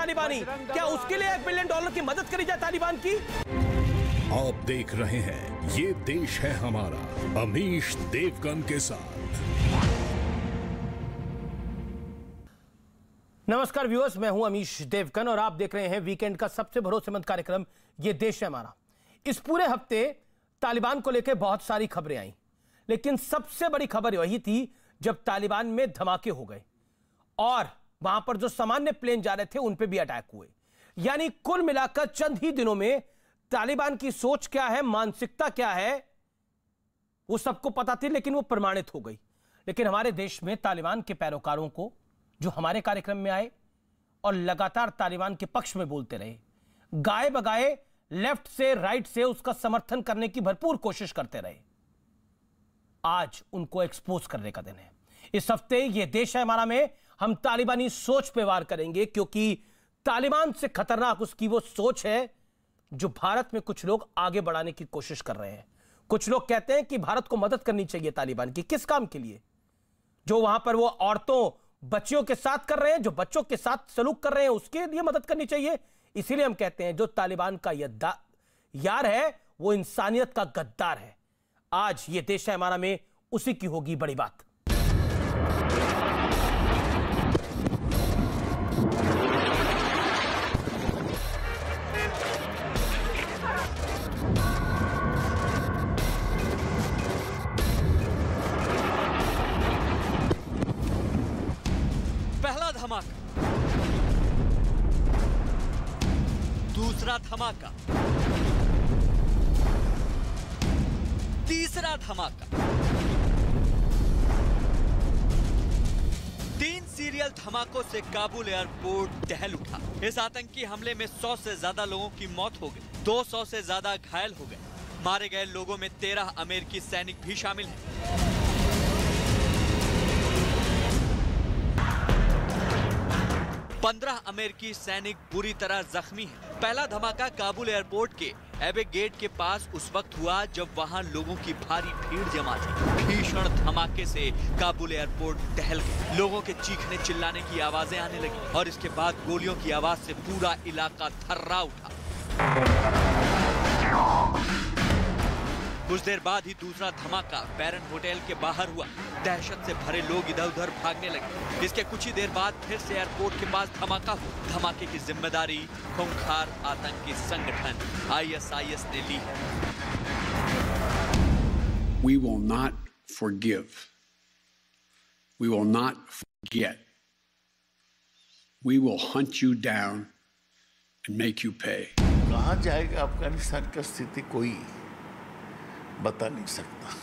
तालिबानी क्या उसके लिए एक बिलियन डॉलर की मदद करी जाए तालिबान की आप देख रहे हैं ये देश है हमारा अमीश देवगन के साथ नमस्कार व्यूअर्स मैं हूं अमीश देवकन और आप देख रहे हैं वीकेंड का सबसे भरोसेमंद कार्यक्रम ये देश है हमारा इस पूरे हफ्ते तालिबान को लेकर बहुत सारी खबरें आई लेकिन सबसे बड़ी खबर वही थी जब तालिबान में धमाके हो गए और वहां पर जो सामान्य प्लेन जा रहे थे उन पर भी अटैक हुए यानी कुल मिलाकर चंद ही दिनों में तालिबान की सोच क्या है मानसिकता क्या है वो सबको पता थी लेकिन वो प्रमाणित हो गई लेकिन हमारे देश में तालिबान के पैरोकारों को जो हमारे कार्यक्रम में आए और लगातार तालिबान के पक्ष में बोलते रहे गाय बगाए लेफ्ट से राइट से उसका समर्थन करने की भरपूर कोशिश करते रहे आज उनको एक्सपोज करने का दिन है इस हफ्ते यह देश है हमारा में हम तालिबानी सोच पे वार करेंगे क्योंकि तालिबान से खतरनाक उसकी वो सोच है जो भारत में कुछ लोग आगे बढ़ाने की कोशिश कर रहे हैं कुछ लोग कहते हैं कि भारत को मदद करनी चाहिए तालिबान की किस काम के लिए जो वहां पर वो औरतों बच्चियों के साथ कर रहे हैं जो बच्चों के साथ सलूक कर रहे हैं उसके लिए मदद करनी चाहिए इसीलिए हम कहते हैं जो तालिबान का यार है वो इंसानियत का गद्दार है आज ये देश है हमारा में उसी की होगी बड़ी बात धमाका तीसरा धमाका तीन सीरियल धमाकों से काबुल एयरपोर्ट दहल उठा इस आतंकी हमले में 100 से ज्यादा लोगों की मौत हो गई 200 से ज्यादा घायल हो गए मारे गए लोगों में 13 अमेरिकी सैनिक भी शामिल हैं। पंद्रह अमेरिकी सैनिक बुरी तरह जख्मी हैं। पहला धमाका काबुल एयरपोर्ट के एबे गेट के पास उस वक्त हुआ जब वहां लोगों की भारी भीड़ जमा थी भीषण धमाके से काबुल एयरपोर्ट टहल गया लोगों के चीखने चिल्लाने की आवाजें आने लगी और इसके बाद गोलियों की आवाज से पूरा इलाका थर्रा उठा कुछ देर बाद ही दूसरा धमाका बैरन होटल के बाहर हुआ दहशत से भरे लोग इधर उधर भागने लगे इसके कुछ ही देर बाद फिर से एयरपोर्ट के पास धमाका हुआ धमाके की जिम्मेदारी खूंखार आतंकी संगठन आईएसआईएस ने ली है We will not forgive. We will not forget. We will hunt you down and make you pay. कहाँ जाएगा अफगानिस्तान का स्थिति कोई बता नहीं सकता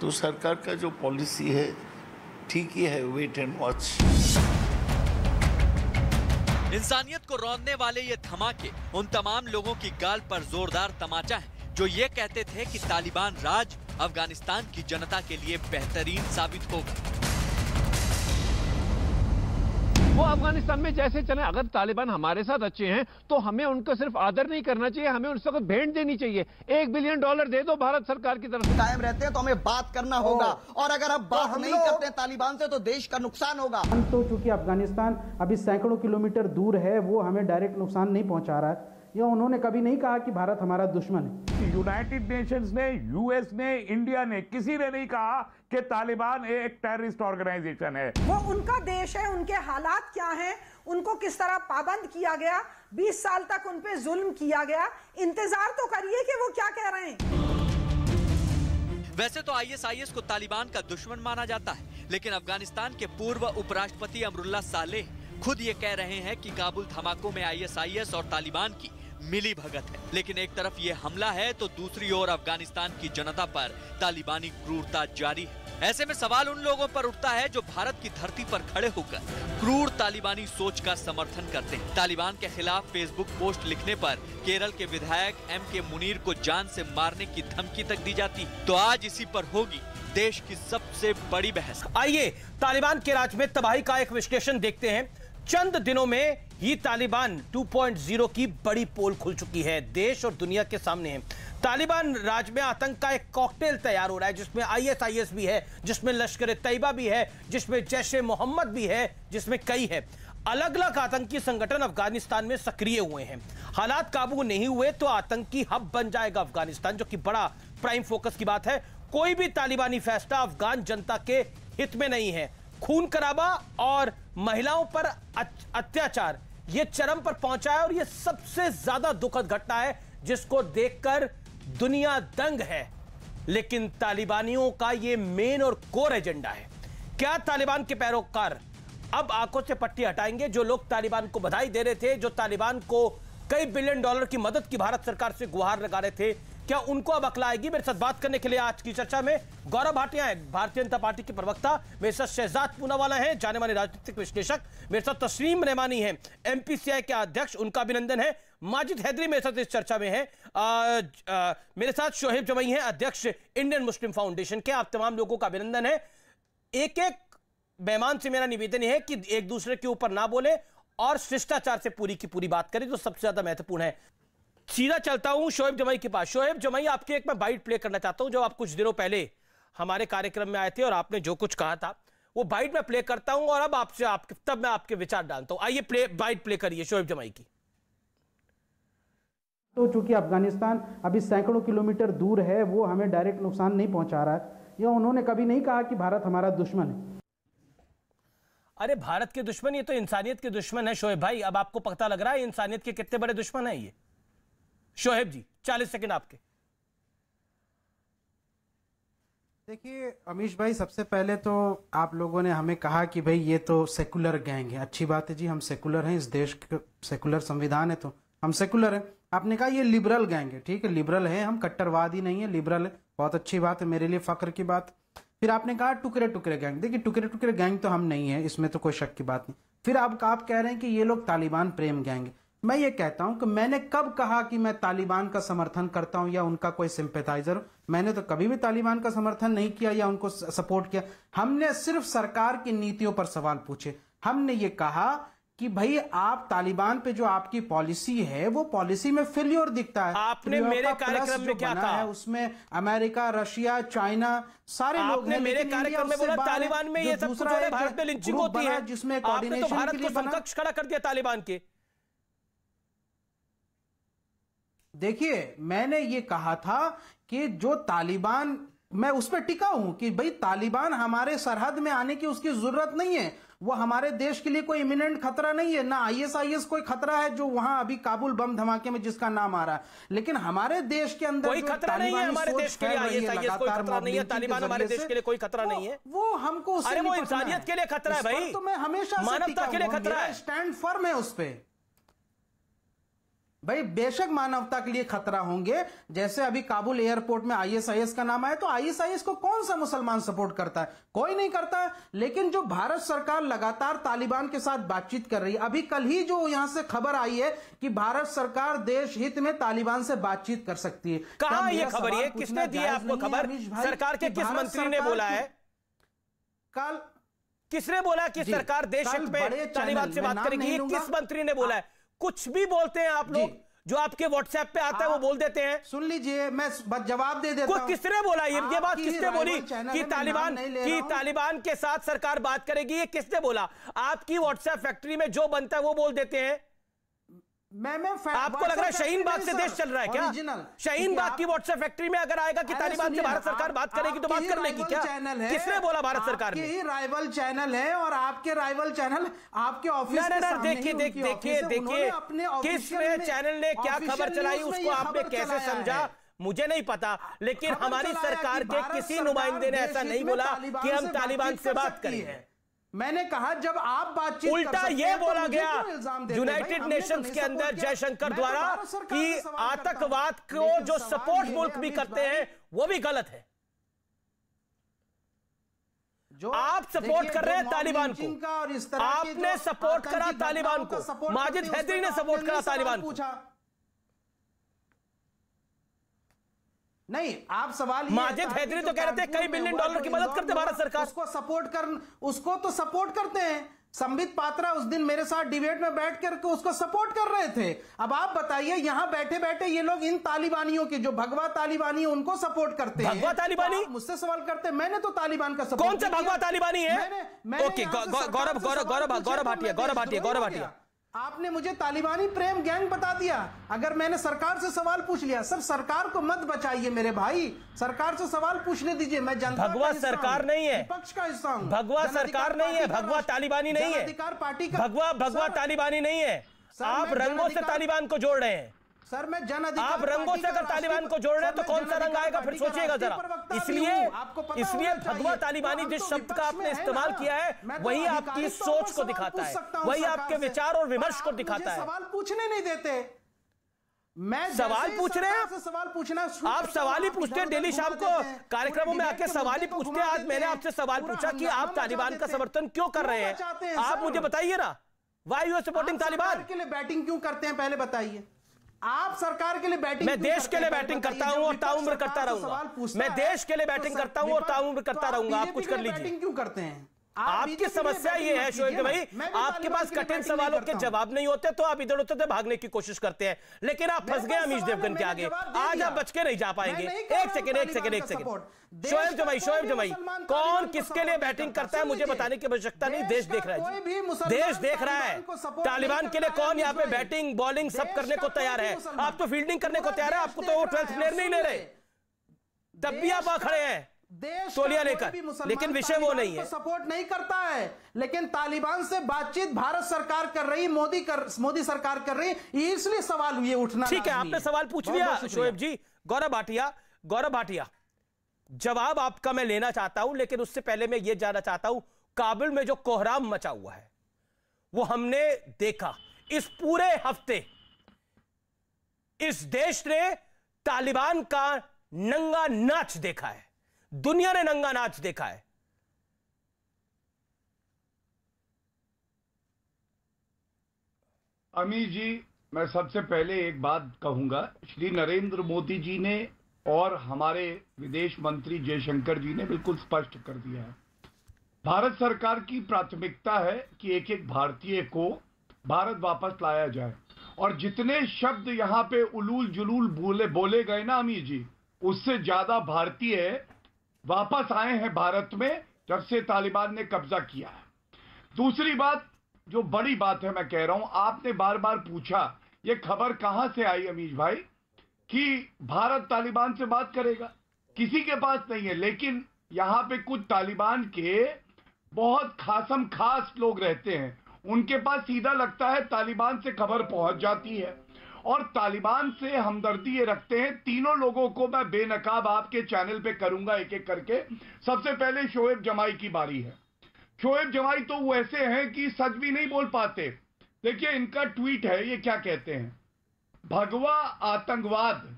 तो सरकार का जो पॉलिसी है ठीक ही है वेट एंड वॉच इंसानियत को रौंदने वाले ये धमाके उन तमाम लोगों की गाल पर जोरदार तमाचा है जो ये कहते थे कि तालिबान राज अफगानिस्तान की जनता के लिए बेहतरीन साबित होगा वो अफगानिस्तान में जैसे चले अगर तालिबान हमारे साथ अच्छे हैं तो हमें उनको सिर्फ आदर नहीं करना चाहिए हमें उनसे वक्त भेंट देनी चाहिए एक बिलियन डॉलर दे दो भारत सरकार की तरफ से कायम रहते हैं तो हमें बात करना होगा और अगर अब तो बात नहीं करते तालिबान से तो देश का नुकसान होगा हम तो चूंकि अफगानिस्तान अभी सैकड़ों किलोमीटर दूर है वो हमें डायरेक्ट नुकसान नहीं पहुंचा रहा है यह उन्होंने कभी नहीं कहा कि भारत हमारा दुश्मन है यूनाइटेड नेशंस ने यूएस ने इंडिया ने किसी ने नहीं कहा कि तालिबान एक टेररिस्ट ऑर्गेनाइजेशन है वो उनका देश है उनके हालात क्या हैं उनको किस तरह पाबंद किया गया 20 साल तक उन पे जुल्म किया गया इंतजार तो करिए कि वो क्या कह रहे हैं वैसे तो आईएसआईएस को तालिबान का दुश्मन माना जाता है लेकिन अफगानिस्तान के पूर्व उपराष्ट्रपति अमरुल्ला साले खुद ये कह रहे हैं कि काबुल धमाकों में आईएसआईएस और तालिबान की मिली भगत है लेकिन एक तरफ ये हमला है तो दूसरी ओर अफगानिस्तान की जनता पर तालिबानी क्रूरता जारी है ऐसे में सवाल उन लोगों पर उठता है जो भारत की धरती पर खड़े होकर क्रूर तालिबानी सोच का समर्थन करते हैं तालिबान के खिलाफ फेसबुक पोस्ट लिखने पर केरल के विधायक एम के मुनीर को जान से मारने की धमकी तक दी जाती तो आज इसी पर होगी देश की सबसे बड़ी बहस आइए तालिबान के राज में तबाही का एक विश्लेषण देखते हैं चंद दिनों में ये तालिबान 2.0 की बड़ी पोल खुल चुकी है देश और दुनिया के सामने तालिबान राज में आतंक का एक कॉकटेल तैयार हो रहा है जिसमें आईएसआईएस भी है जिसमें लश्कर तैयबा भी है जिसमें जैश मोहम्मद भी है जिसमें कई है अलग अलग आतंकी संगठन अफगानिस्तान में सक्रिय हुए हैं हालात काबू नहीं हुए तो आतंकी हब बन जाएगा अफगानिस्तान जो कि बड़ा प्राइम फोकस की बात है कोई भी तालिबानी फैसला अफगान जनता के हित में नहीं है खून खराबा और महिलाओं पर अत्याचार यह चरम पर पहुंचा है और यह सबसे ज्यादा दुखद घटना है जिसको देखकर दुनिया दंग है लेकिन तालिबानियों का यह मेन और कोर एजेंडा है क्या तालिबान के पैरोकार अब आंखों से पट्टी हटाएंगे जो लोग तालिबान को बधाई दे रहे थे जो तालिबान को कई बिलियन डॉलर की मदद की भारत सरकार से गुहार लगा रहे थे क्या उनको अब अकल आएगी मेरे साथ बात करने के लिए आज की चर्चा में गौरव भाटिया है भारतीय जनता पार्टी के प्रवक्ता मेरे साथ शहजाद पूनावाला है जाने माने राजनीतिक विश्लेषक मेरे साथ तस्लीम रहमानी है एमपीसीआई के अध्यक्ष उनका अभिनंदन है माजिद हैदरी मेरे साथ इस चर्चा में है आ, ज, आ, मेरे साथ शोहेब जमई है अध्यक्ष इंडियन मुस्लिम फाउंडेशन के आप तमाम लोगों का अभिनंदन है एक एक मेहमान से मेरा निवेदन है कि एक दूसरे के ऊपर ना बोले और शिष्टाचार से पूरी की पूरी बात करें तो सबसे ज्यादा महत्वपूर्ण है सीधा चलता हूं शोएब जमाई के पास शोएब जमाई आपके एक मैं बाइट प्ले करना चाहता हूं जो आप कुछ दिनों पहले हमारे कार्यक्रम में आए थे और आपने जो कुछ कहा था वो बाइट में प्ले करता हूं और अब आपसे आपके तब मैं आपके विचार डालता हूं आइए प्ले बाइट प्ले करिए शोएब जमाई की तो चूंकि अफगानिस्तान अभी सैकड़ों किलोमीटर दूर है वो हमें डायरेक्ट नुकसान नहीं पहुंचा रहा है या उन्होंने कभी नहीं कहा कि भारत हमारा दुश्मन है अरे भारत के दुश्मन ये तो इंसानियत के दुश्मन है शोएब भाई अब आपको पता लग रहा है इंसानियत के कितने बड़े दुश्मन है ये शोहेब जी चालीस सेकेंड आपके देखिए अमीश भाई सबसे पहले तो आप लोगों ने हमें कहा कि भाई ये तो सेकुलर गैंग है अच्छी बात है जी हम सेकुलर हैं इस देश के सेकुलर संविधान है तो हम सेकुलर हैं आपने कहा ये लिबरल गैंग है ठीक है लिबरल है हम कट्टरवादी नहीं है लिबरल है बहुत अच्छी बात है मेरे लिए फख्र की बात फिर आपने कहा टुकड़े टुकड़े गैंग देखिए टुकड़े टुकड़े गैंग तो हम नहीं है इसमें तो कोई शक की बात नहीं फिर आप, आप कह रहे हैं कि ये लोग तालिबान प्रेम गैंग है मैं ये कहता हूं कि मैंने कब कहा कि मैं तालिबान का समर्थन करता हूं या उनका कोई सिंपेथाइजर हूं मैंने तो कभी भी तालिबान का समर्थन नहीं किया या उनको सपोर्ट किया हमने सिर्फ सरकार की नीतियों पर सवाल पूछे हमने ये कहा कि भाई आप तालिबान पे जो आपकी पॉलिसी है वो पॉलिसी में फेल्योर दिखता है आपने तो मेरे कार्यक्रम में क्या कहा है उसमें अमेरिका रशिया चाइना सारे लोग ने मेरे कार्यक्रम में बोला तालिबान में ये सब भारत में लिंचिंग होती है जिसमें कोऑर्डिनेशन तो के लिए समकक्ष खड़ा कर दिया तालिबान के देखिए मैंने ये कहा था कि जो तालिबान मैं उस पर टिका हूं कि भाई तालिबान हमारे सरहद में आने की उसकी जरूरत नहीं है वो हमारे देश के लिए कोई इमिनेंट खतरा नहीं है ना आईएसआईएस कोई खतरा है जो वहां अभी काबुल बम धमाके में जिसका नाम आ रहा है लेकिन हमारे देश के अंदर कोई खतरा नहीं है हमारे देश के लिए आईएसआईएस कोई खतरा नहीं है तालिबान हमारे देश के लिए कोई खतरा नहीं है वो हमको इंसानियत के लिए खतरा है भाई तो मैं हमेशा मानवता के लिए खतरा है स्टैंड फर्म है उस पर भाई बेशक मानवता के लिए खतरा होंगे जैसे अभी काबुल एयरपोर्ट में आईएसआईएस का नाम आया तो आईएसआईएस को कौन सा मुसलमान सपोर्ट करता है कोई नहीं करता है लेकिन जो भारत सरकार लगातार तालिबान के साथ बातचीत कर रही है अभी कल ही जो यहां से खबर आई है कि भारत सरकार देश हित में तालिबान से बातचीत कर सकती है कहा यह खबर है किसने दी आपको खबर सरकार के किस मंत्री ने बोला है कल किसने बोला कि सरकार देश हित में तालिबान से बात करेगी किस मंत्री ने बोला है कुछ भी बोलते हैं आप लोग जो आपके व्हाट्सएप पे आता है हाँ। वो बोल देते हैं सुन लीजिए मैं जवाब दे देता हूं किसने बोला ये ये बात किसने बोली कि तालिबान कि तालिबान के साथ सरकार बात करेगी ये किसने बोला आपकी व्हाट्सएप फैक्ट्री में जो बनता है वो बोल देते हैं मैं मैं आपको लग रहा है शहीन बाग से देश चल रहा है क्या शहीन बाग की व्हाट्सएप फैक्ट्री में अगर आएगा कि तालिबान से भारत सरकार बात करेगी तो बात कर लेगी क्या चैनल है किसने बोला भारत सरकार ने राइवल चैनल है और आपके राइवल चैनल आपके ऑफिस देखिए देखिए देखिए किस चैनल ने क्या खबर चलाई उसको आपने कैसे समझा मुझे नहीं पता लेकिन हमारी सरकार के किसी नुमाइंदे ने ऐसा नहीं बोला कि हम तालिबान से बात करें मैंने कहा जब आप बातचीत उल्टा ये तो बोला तो गया यूनाइटेड नेशंस के अंदर जयशंकर तो द्वारा कि आतंकवाद को जो सपोर्ट मुल्क भी करते हैं वो भी गलत है जो आप सपोर्ट कर रहे हैं तालिबान को आपने सपोर्ट करा तालिबान को माजिद हैदरी ने सपोर्ट करा तालिबान को नहीं आप सवाल माजिद हैदरी तो कह रहे थे कई बिलियन डॉलर की मदद करते भारत सरकार उसको सपोर्ट कर उसको तो सपोर्ट करते हैं संबित पात्रा उस दिन मेरे साथ डिबेट में बैठ करके उसको सपोर्ट कर रहे थे अब आप बताइए यहाँ बैठे बैठे ये लोग इन तालिबानियों के जो भगवा तालिबानी है उनको सपोर्ट करते हैं भगवा तालिबानी तो मुझसे सवाल करते हैं मैंने तो तालिबान का सपोर्ट कौन सा भगवा तालिबानी है ओके गौरव गौरव गौरव गौरव भाटिया गौरव भाटिया गौरव भाटिया आपने मुझे तालिबानी प्रेम गैंग बता दिया अगर मैंने सरकार से सवाल पूछ लिया सर सरकार को मत बचाइए मेरे भाई सरकार से सवाल पूछने दीजिए मैं जनता भगवा सरकार नहीं है पक्ष का हिस्सा हूँ भगवा सरकार नहीं है भगवा तालिबानी नहीं है अधिकार पार्टी का भगवा भगवा तालिबानी नहीं है आप रंगों से तालिबान को जोड़ रहे हैं सर मैं जन आप रंगों से अगर तालिबान को जोड़ रहे हैं तो कौन सा रंग आएगा फिर सोचिएगा जरा इसलिए इसलिए भगवा तालिबानी जिस तो शब्द का आपने इस्तेमाल किया है तो वही आपकी सोच को दिखाता है वही आपके विचार और विमर्श को दिखाता है सवाल पूछने नहीं देते मैं सवाल पूछ रहे हैं सवाल पूछना आप सवाल ही पूछते हैं डेली शाम को कार्यक्रमों में आके सवाल ही पूछते हैं आज मैंने आपसे सवाल पूछा कि आप तालिबान का समर्थन क्यों कर रहे हैं आप मुझे बताइए ना वाई यू सपोर्टिंग तालिबान के लिए बैटिंग क्यों करते हैं पहले बताइए आप सरकार के लिए बैटिंग मैं देश के लिए तो बैटिंग करता हूं और ताउम्र करता रहूंगा मैं देश के लिए बैटिंग करता हूं और ताउम्र करता रहूंगा आप कुछ कर लीजिए बैटिंग क्यों करते हैं आपकी समस्या ये है शोएब के भाई आपके पास कठिन सवालों के जवाब नहीं होते तो आप इधर उधर भागने की कोशिश करते हैं लेकिन आप फंस गए अमीश देवगन के आगे आज आप बच के नहीं जा पाएंगे एक सेकंड एक सेकेंड एक सेकेंड शोएब जमाई शोएब जमाई कौन किसके लिए बैटिंग करता है मुझे बताने की आवश्यकता नहीं देश देख रहा है देश देख रहा है तालिबान के लिए कौन यहाँ पे बैटिंग बॉलिंग सब करने को तैयार है आप तो फील्डिंग करने को तैयार है आपको तो वो ट्वेल्थ प्लेयर नहीं ले रहे तब भी आप खड़े हैं देश तोलिया लेकर लेकिन विषय वो नहीं है सपोर्ट नहीं करता है लेकिन तालिबान से बातचीत भारत सरकार कर रही मोदी कर मोदी सरकार कर रही इसलिए सवाल ये उठना ठीक है आपने सवाल पूछ लिया शोएब जी गौरव भाटिया गौरव भाटिया जवाब आपका मैं लेना चाहता हूं लेकिन उससे पहले मैं ये जानना चाहता हूं काबुल में जो कोहराम मचा हुआ है वो हमने देखा इस पूरे हफ्ते इस देश ने तालिबान का नंगा नाच देखा है दुनिया ने नंगा नाच देखा है अमीर जी मैं सबसे पहले एक बात कहूंगा श्री नरेंद्र मोदी जी ने और हमारे विदेश मंत्री जयशंकर जी ने बिल्कुल स्पष्ट कर दिया है भारत सरकार की प्राथमिकता है कि एक एक भारतीय को भारत वापस लाया जाए और जितने शब्द यहां पे उलूल जुलूल बोले बोले गए ना अमीर जी उससे ज्यादा भारतीय वापस आए हैं भारत में जब से तालिबान ने कब्जा किया है दूसरी बात जो बड़ी बात है मैं कह रहा हूं आपने बार बार पूछा यह खबर कहां से आई अमीश भाई कि भारत तालिबान से बात करेगा किसी के पास नहीं है लेकिन यहां पे कुछ तालिबान के बहुत खासम खास लोग रहते हैं उनके पास सीधा लगता है तालिबान से खबर पहुंच जाती है और तालिबान से हमदर्दी ये रखते हैं तीनों लोगों को मैं बेनकाब आपके चैनल पे करूंगा एक एक करके सबसे पहले शोएब जमाई की बारी है शोएब जमाई तो वैसे हैं कि सच भी नहीं बोल पाते देखिए इनका ट्वीट है ये क्या कहते हैं भगवा आतंकवाद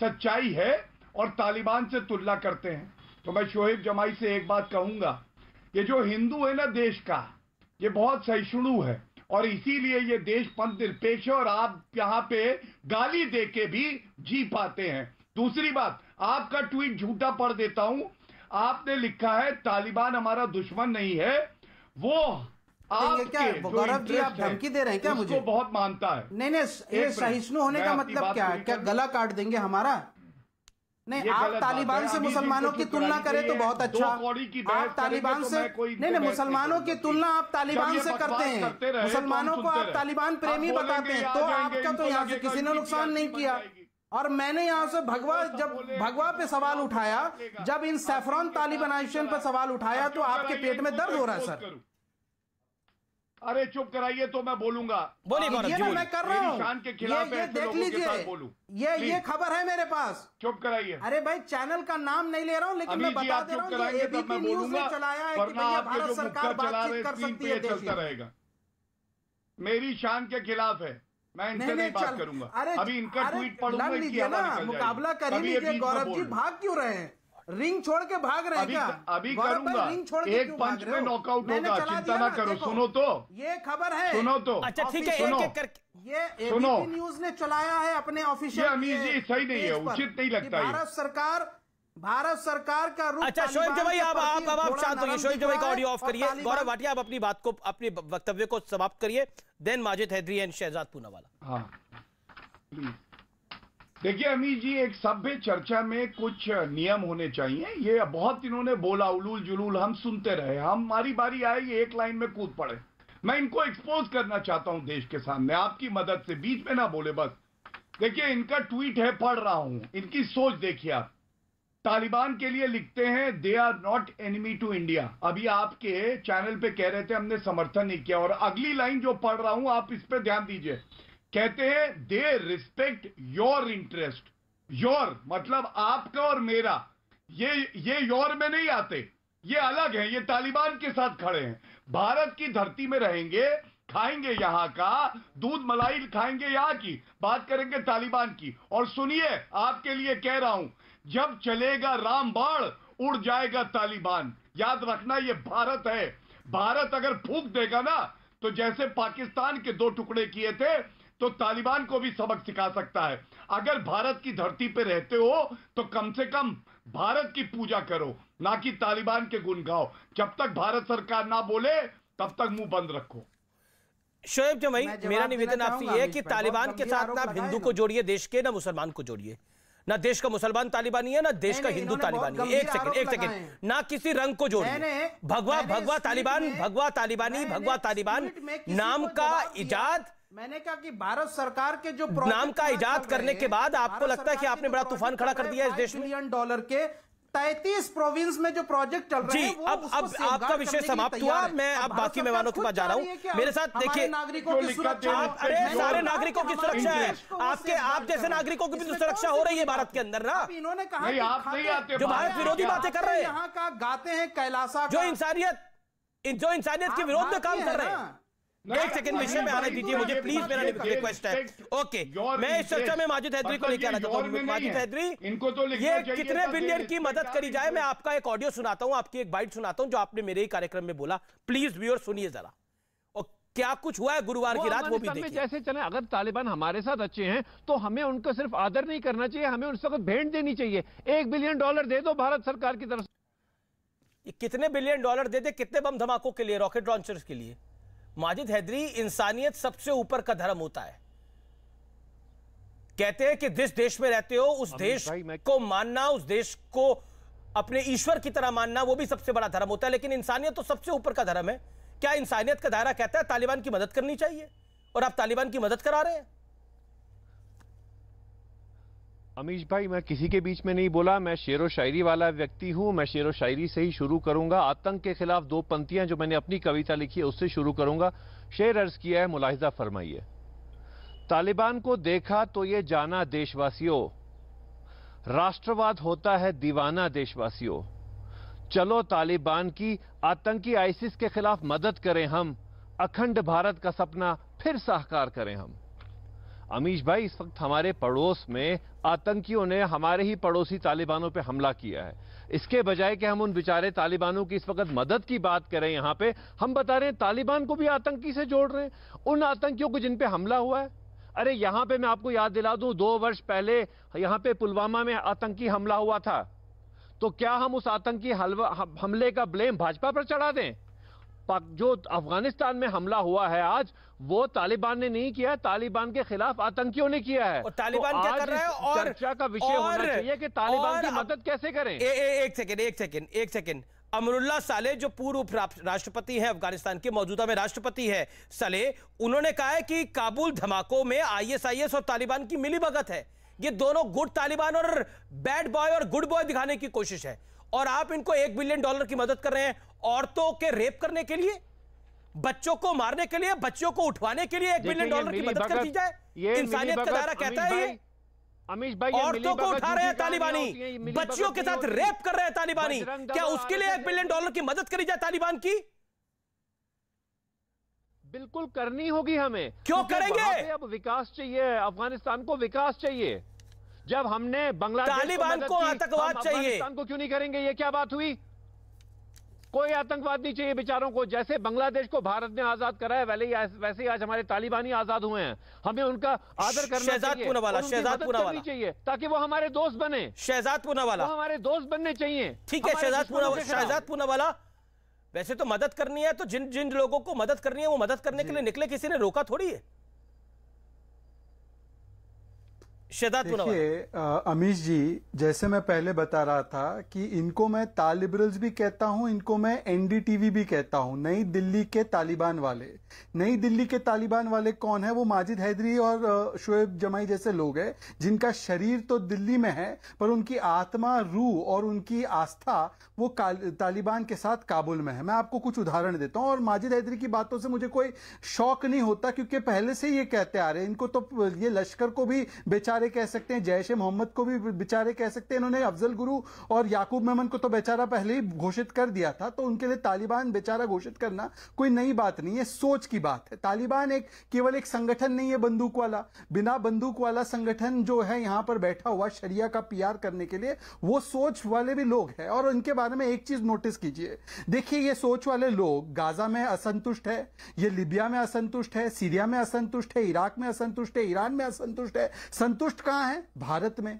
सच्चाई है और तालिबान से तुलना करते हैं तो मैं शोएब जमाई से एक बात कहूंगा ये जो हिंदू है ना देश का ये बहुत सहिष्णु है और इसीलिए ये देश पंथ निरपेक्ष है और आप यहाँ पे गाली दे के भी जी पाते हैं दूसरी बात आपका ट्वीट झूठा पढ़ देता हूं आपने लिखा है तालिबान हमारा दुश्मन नहीं है वो आपके जी आप धमकी दे रहे हैं क्या मुझे बहुत मानता है नहीं नहीं सहिष्णु होने का मतलब क्या है क्या गला काट देंगे हमारा नहीं आप तालिबान से मुसलमानों की तुलना करें तो बहुत अच्छा आप तालिबान से नहीं नहीं मुसलमानों की तुलना आप तालिबान से करते हैं मुसलमानों तो को आप तालिबान प्रेमी बताते हैं तो आपका तो यहाँ से किसी ने नुकसान नहीं किया और मैंने यहाँ से भगवा जब भगवा पे सवाल उठाया जब इन सैफरान तालिबान पर सवाल उठाया तो आपके पेट में दर्द हो रहा है सर अरे चुप कराइए तो मैं बोलूंगा बोलिए गौरव हाँ, मैं कर रहा हूँ शान के खिलाफ ये, ये तो देख लीजिए बोलू ये ये खबर है मेरे पास चुप कराइए अरे भाई चैनल का नाम नहीं ले रहा हूँ लेकिन मैं बता दे रहा हूँ एबीपी न्यूज ने चलाया है कि भारत सरकार बातचीत कर सकती है चलता रहेगा मेरी शान के खिलाफ है मैं इनसे नहीं, नहीं बात करूंगा अरे अभी इनका ट्वीट पढ़ लीजिए ना मुकाबला कर लीजिए गौरव जी भाग क्यों रहे हैं रिंग छोड़ के भाग रहे अभी, क्या अभी करूंगा रिंग छोड़ एक पंच में नॉकआउट होगा चिंता ना करो सुनो तो ये खबर है सुनो तो अच्छा ठीक है सुनो करके ये सुनो न्यूज ने चलाया है अपने ऑफिशियल अमीर जी सही नहीं है उचित नहीं लगता है भारत सरकार भारत सरकार का रूप अच्छा शोएब जो भाई आप आप अब आप शांत होइए शोएब जो भाई का ऑडियो ऑफ करिए गौरव भाटिया आप अपनी बात को अपने वक्तव्य को समाप्त करिए देन माजिद हैदरी एंड शहजाद पूनावाला हाँ प्लीज देखिए अमित जी एक सभ्य चर्चा में कुछ नियम होने चाहिए ये बहुत इन्होंने बोला उलूल जुलूल हम सुनते रहे हमारी बारी आएगी एक लाइन में कूद पड़े मैं इनको एक्सपोज करना चाहता हूं देश के सामने आपकी मदद से बीच में ना बोले बस देखिए इनका ट्वीट है पढ़ रहा हूं इनकी सोच देखिए आप तालिबान के लिए लिखते हैं they are not enemy to India अभी आपके चैनल पे कह रहे थे हमने समर्थन नहीं किया और अगली लाइन जो पढ़ रहा हूं आप इस पर ध्यान दीजिए कहते हैं they respect your interest your मतलब आपका और मेरा ये ये योर में नहीं आते ये अलग है ये तालिबान के साथ खड़े हैं भारत की धरती में रहेंगे खाएंगे यहाँ का दूध मलाई खाएंगे यहाँ की बात करेंगे तालिबान की और सुनिए आपके लिए कह रहा हूं जब चलेगा रामबाण उड़ जाएगा तालिबान याद रखना ये भारत है भारत अगर फूक देगा ना तो जैसे पाकिस्तान के दो टुकड़े किए थे तो तालिबान को भी सबक सिखा सकता है अगर भारत की धरती पर रहते हो तो कम से कम भारत की पूजा करो ना कि तालिबान के गुण गाओ जब तक भारत सरकार ना बोले तब तक मुंह बंद रखो शोएब जमई मेरा निवेदन आपसे यह है कि तालिबान के साथ ना हिंदू को जोड़िए देश के ना मुसलमान को जोड़िए ना देश का मुसलमान तालिबानी है ना देश का हिंदू तालिबानी है एक सेकंड एक सेकंड ना किसी रंग को जोड़िए भगवा भगवा तालिबान भगवा तालिबानी भगवा तालिबान नाम का इजाद मैंने कहा कि भारत सरकार के जो नाम का इजाद करने के बाद आपको लगता है कि आपने बड़ा तूफान खड़ा कर दिया इस देश में डॉलर के तैतीस प्रोविंस में जो प्रोजेक्ट चल रहे हैं वो अब अब आपका विषय समाप्त हुआ मैं अब बाकी मेहमानों के पास जा रहा हूँ मेरे साथ देखिए नागरिकों की सुरक्षा अरे सारे नागरिकों की सुरक्षा है आपके आप जैसे नागरिकों की भी तो सुरक्षा हो रही है भारत के अंदर ना इन्होंने कहा जो भारत विरोधी बातें कर रहे हैं यहाँ का गाते हैं कैलाशा जो इंसानियत जो इंसानियत के विरोध में काम कर रहे हैं एक सेकंड विषय में आने दीजिए मुझे प्लीज मेरा रिक्वेस्ट है ओके मैं इस चर्चा में माजिद हैदरी को लेकर आना चाहता हूँ माजिद हैदरी इनको तो ये कितने बिलियन की मदद करी जाए मैं आपका एक ऑडियो सुनाता हूँ आपकी एक बाइट सुनाता हूँ जो आपने मेरे ही कार्यक्रम में बोला प्लीज व्यूअर सुनिए जरा क्या कुछ हुआ है गुरुवार की रात वो भी देखिए जैसे चले अगर तालिबान हमारे साथ अच्छे हैं तो हमें उनका सिर्फ आदर नहीं करना चाहिए हमें उनसे वक्त भेंट देनी चाहिए एक बिलियन डॉलर दे दो भारत सरकार की तरफ से कितने बिलियन डॉलर दे दे कितने बम धमाकों के लिए रॉकेट लॉन्चर्स के लिए माजिद हैदरी इंसानियत सबसे ऊपर का धर्म होता है कहते हैं कि जिस देश में रहते हो उस देश को मानना उस देश को अपने ईश्वर की तरह मानना वो भी सबसे बड़ा धर्म होता है लेकिन इंसानियत तो सबसे ऊपर का धर्म है क्या इंसानियत का दायरा कहता है तालिबान की मदद करनी चाहिए और आप तालिबान की मदद करा रहे हैं अमीश भाई मैं किसी के बीच में नहीं बोला मैं शेर व शायरी वाला व्यक्ति हूँ मैं शेर व शायरी से ही शुरू करूंगा आतंक के खिलाफ दो पंक्तियां जो मैंने अपनी कविता लिखी है उससे शुरू करूंगा शेर अर्ज किया है मुलाहिजा फरमाइए तालिबान को देखा तो ये जाना देशवासियों राष्ट्रवाद होता है दीवाना देशवासियों चलो तालिबान की आतंकी आइसिस के खिलाफ मदद करें हम अखंड भारत का सपना फिर साहकार करें हम अमीश भाई इस वक्त हमारे पड़ोस में आतंकियों ने हमारे ही पड़ोसी तालिबानों पे हमला किया है इसके बजाय कि हम उन बेचारे तालिबानों की इस वक्त मदद की बात करें यहां पे हम बता रहे हैं तालिबान को भी आतंकी से जोड़ रहे हैं उन आतंकियों को जिनपे हमला हुआ है अरे यहां पे मैं आपको याद दिला दूं दो वर्ष पहले यहां पे पुलवामा में आतंकी हमला हुआ था तो क्या हम उस आतंकी हमले का ब्लेम भाजपा पर चढ़ा दें जो अफगानिस्तान में हमला हुआ है आज वो तालिबान ने नहीं किया तालिबान के खिलाफ आतंकियों ने किया है और तालिबान तो क्या कर रहा है और चर्चा का विषय होना चाहिए कि तालिबान की मदद कैसे करें ए, ए, एक सेकेंड एक सेकेंड एक सेकेंड अमरुल्ला साले जो पूर्व राष्ट्रपति है अफगानिस्तान के मौजूदा में राष्ट्रपति है साले उन्होंने कहा है कि काबुल धमाकों में आई और तालिबान की मिली भगत है ये दोनों गुड तालिबान और बैड बॉय और गुड बॉय दिखाने की कोशिश है और आप इनको एक बिलियन डॉलर की मदद कर रहे हैं औरतों के रेप करने के लिए बच्चों को मारने के लिए बच्चों को उठवाने के लिए एक बिलियन डॉलर की मदद कर दी जाए इंसानियत का दायरा कहता है ये अमीश भाई औरतों को उठा रहे हैं तालिबानी बच्चियों के साथ रेप कर रहे हैं तालिबानी क्या उसके लिए एक बिलियन डॉलर की मदद करी जाए तालिबान की बिल्कुल करनी होगी हमें क्यों करेंगे अब विकास चाहिए अफगानिस्तान को विकास चाहिए जब हमने बांग्लादेश तालिबान को आतंकवाद चाहिए को क्यों नहीं करेंगे ये क्या बात हुई कोई आतंकवाद नहीं चाहिए बेचारों को जैसे बांग्लादेश को भारत ने आजाद कराया वैसे ही वैसे ही आज हमारे तालिबानी आजाद हुए हैं हमें उनका आदर करना चाहिए वाला, शहजाद वाला। चाहिए ताकि वो हमारे दोस्त बने शहजाद वाला हमारे दोस्त बनने चाहिए ठीक है शहजाद शहजाद वाला वैसे तो मदद करनी है तो जिन जिन लोगों को मदद करनी है वो मदद करने के लिए निकले किसी ने रोका थोड़ी है देखिए अमीश जी जैसे मैं पहले बता रहा था कि इनको मैं तालिबरल्स भी कहता हूं इनको मैं एनडीटीवी भी कहता हूं नई दिल्ली के तालिबान वाले नई दिल्ली के तालिबान वाले कौन है वो माजिद हैदरी और शोएब जमाई जैसे लोग हैं जिनका शरीर तो दिल्ली में है पर उनकी आत्मा रूह और उनकी आस्था वो तालिबान के साथ काबुल में है मैं आपको कुछ उदाहरण देता हूँ और माजिद हैदरी की बातों से मुझे कोई शौक नहीं होता क्योंकि पहले से ये कहते आ रहे इनको तो ये लश्कर को भी बेचार बेचारे कह सकते हैं जैश मोहम्मद को भी बेचारे कह सकते हैं इन्होंने अफजल गुरु और याकूब मेमन को तो बेचारा पहले ही घोषित कर दिया था तो उनके लिए तालिबान बेचारा घोषित करना कोई नई बात नहीं है सोच की बात है तालिबान एक केवल एक संगठन नहीं है बंदूक वाला बिना बंदूक वाला संगठन जो है यहां पर बैठा हुआ शरिया का पीआर करने के लिए वो सोच वाले भी लोग हैं और उनके बारे में एक चीज नोटिस कीजिए देखिए ये सोच वाले लोग गाजा में असंतुष्ट है ये लिबिया में असंतुष्ट है सीरिया में असंतुष्ट है इराक में असंतुष्ट है ईरान में असंतुष्ट है संतुष्ट संतुष्ट कहां है भारत में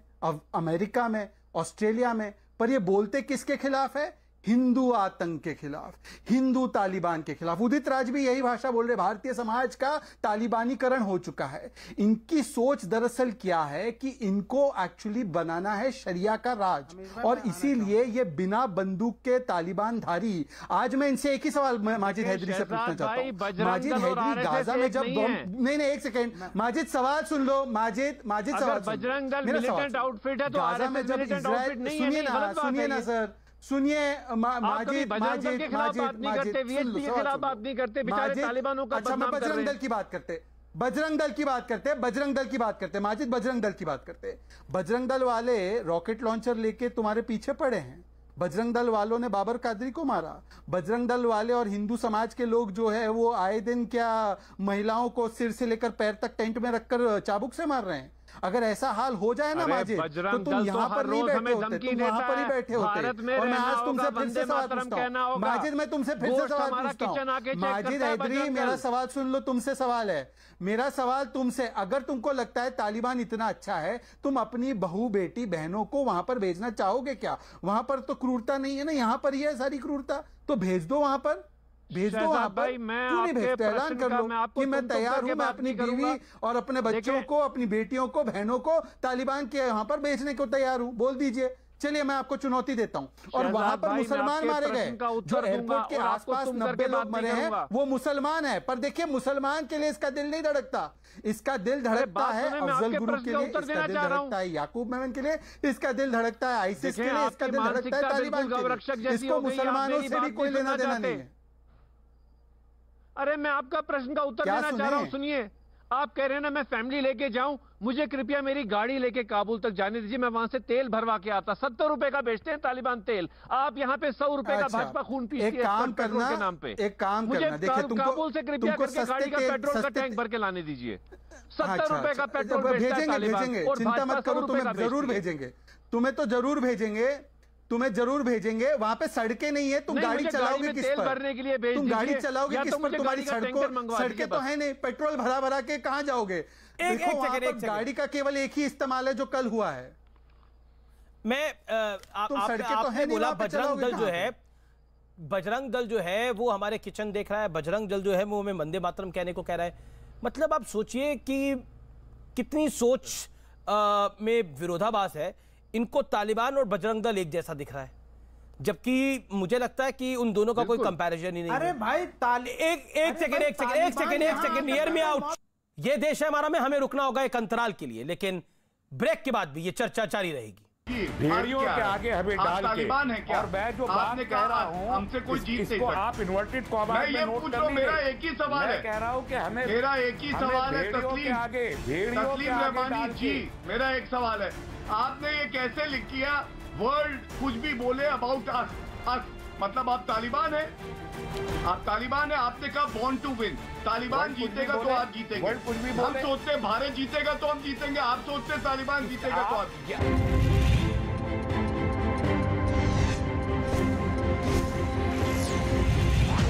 अमेरिका में ऑस्ट्रेलिया में पर ये बोलते किसके खिलाफ है हिंदू आतंक के खिलाफ हिंदू तालिबान के खिलाफ उदित राज भी यही भाषा बोल रहे भारतीय समाज का तालिबानीकरण हो चुका है इनकी सोच दरअसल क्या है कि इनको एक्चुअली बनाना है शरिया का राज और इसीलिए ये बिना बंदूक के तालिबान धारी आज मैं इनसे एक ही सवाल माजिद हैदरी से पूछना चाहता हूँ माजिद हैदरी गाजा में जब नहीं नहीं एक सेकेंड माजिद सवाल सुन लो माजिद माजिद सवाल बजरंग दल आउटफिट है तो गाजा में जब इसराइल सुनिए ना सुनिए ना सर सुनिए बात नहीं करते अच्छा, बजरंग दल की बात करते बजरंग दल की बात करते बजरंग दल की बात करते माजिद बजरंग दल की बात करते बजरंग दल वाले रॉकेट लॉन्चर लेके तुम्हारे पीछे पड़े हैं बजरंग दल वालों ने बाबर कादरी को मारा बजरंग दल वाले और हिंदू समाज के लोग जो है वो आए दिन क्या महिलाओं को सिर से लेकर पैर तक टेंट में रखकर चाबुक से मार रहे हैं अगर ऐसा हाल हो जाए ना माजिद तो तुम तो यहाँ पर नहीं बैठे होते तुम वहाँ पर ही बैठे होते और मैं आज तुमसे फिर से सवाल पूछता हूँ माजिद मैं तुमसे फिर से सवाल पूछता हूँ माजिद हैदरी मेरा सवाल सुन लो तुमसे सवाल है मेरा सवाल तुमसे अगर तुमको लगता है तालिबान इतना अच्छा है तुम अपनी बहू बेटी बहनों को वहां पर भेजना चाहोगे क्या वहां पर तो क्रूरता नहीं है ना यहाँ पर ही है सारी क्रूरता तो भेज दो वहां पर भेज दो ऐलान कर लो कि मैं तैयार हूँ मैं अपनी बीवी और अपने बच्चों को अपनी बेटियों को बहनों को तालिबान के यहाँ पर भेजने को तैयार हूँ बोल दीजिए चलिए मैं आपको चुनौती देता हूँ और वहां पर मुसलमान मारे गए जो एयरपोर्ट के आसपास नब्बे लोग मरे हैं वो मुसलमान है पर देखिए मुसलमान के लिए इसका दिल नहीं धड़कता इसका दिल धड़कता है अफजल गुरु के लिए इसका दिल धड़कता है याकूब मेमन के लिए इसका दिल धड़कता है आईसिस के लिए इसका दिल धड़कता है तालिबान के लिए इसको मुसलमानों से भी कोई लेना देना नहीं है अरे मैं आपका प्रश्न का उत्तर देना चाह रहा हूँ सुनिए आप कह रहे हैं ना मैं फैमिली लेके जाऊं मुझे कृपया मेरी गाड़ी लेके काबुल तक जाने दीजिए मैं वहां से तेल भरवा के आता सत्तर रुपए का बेचते हैं तालिबान तेल आप यहाँ पे सौ रुपए अच्छा, का भाजपा खून पी एक काम करना के नाम पे एक काम मुझे तुमको, काबुल से कृपया करके गाड़ी का पेट्रोल का टैंक भर के लाने दीजिए अच्छा, सत्तर अच्छा, रुपए का अच्छा। पेट्रोल भेजेंगे चिंता मत करो तुम्हें जरूर भेजेंगे तुम्हें तो जरूर भेजेंगे तुम्हें जरूर भेजेंगे वहां पे सड़कें नहीं है तुम गाड़ी चलाओगे किस पर भरने के लिए भेज तुम गाड़ी चलाओगे किस तो पर तुम्हारी सड़कों सड़कें तो है नहीं पेट्रोल भरा भरा के कहा जाओगे देखो गाड़ी का केवल एक ही इस्तेमाल है जो कल हुआ है मैं तो है बोला बजरंग दल जो है बजरंग दल जो है वो हमारे किचन देख रहा है बजरंग दल जो है वो हमें मंदे मातरम कहने को कह रहा है मतलब आप सोचिए कि कितनी सोच में विरोधाभास है इनको तालिबान और बजरंग दल एक जैसा दिख रहा है जबकि मुझे लगता है कि उन दोनों का कोई कंपैरिजन ही नहीं अरे भाई एक एक सेकंड एक सेकंड एक सेकंड एक सेकंड नियर में आउट ये देश है हमारा में हमें रुकना होगा एक अंतराल के लिए लेकिन ब्रेक के बाद भी ये चर्चा जारी रहेगी भेड़ियों के आगे हमें डाल के है क्या? और मैं जो बात कह रहा हूँ हमसे कोई जीत आप इन्वर्टेड कॉमा में नोट कर मेरा एक ही सवाल है कह रहा हूँ कि हमें मेरा एक ही सवाल है तस्लीम आगे भेड़ियों के आगे जी मेरा एक सवाल है आपने ये कैसे लिख किया वर्ल्ड कुछ भी बोले अबाउट अस अस मतलब आप तालिबान है आप तालिबान है आपने कहा बॉन्ड टू विन तालिबान जीतेगा तो आप जीतेंगे हम सोचते भारत जीतेगा तो हम जीतेंगे आप सोचते तालिबान जीतेगा तो आप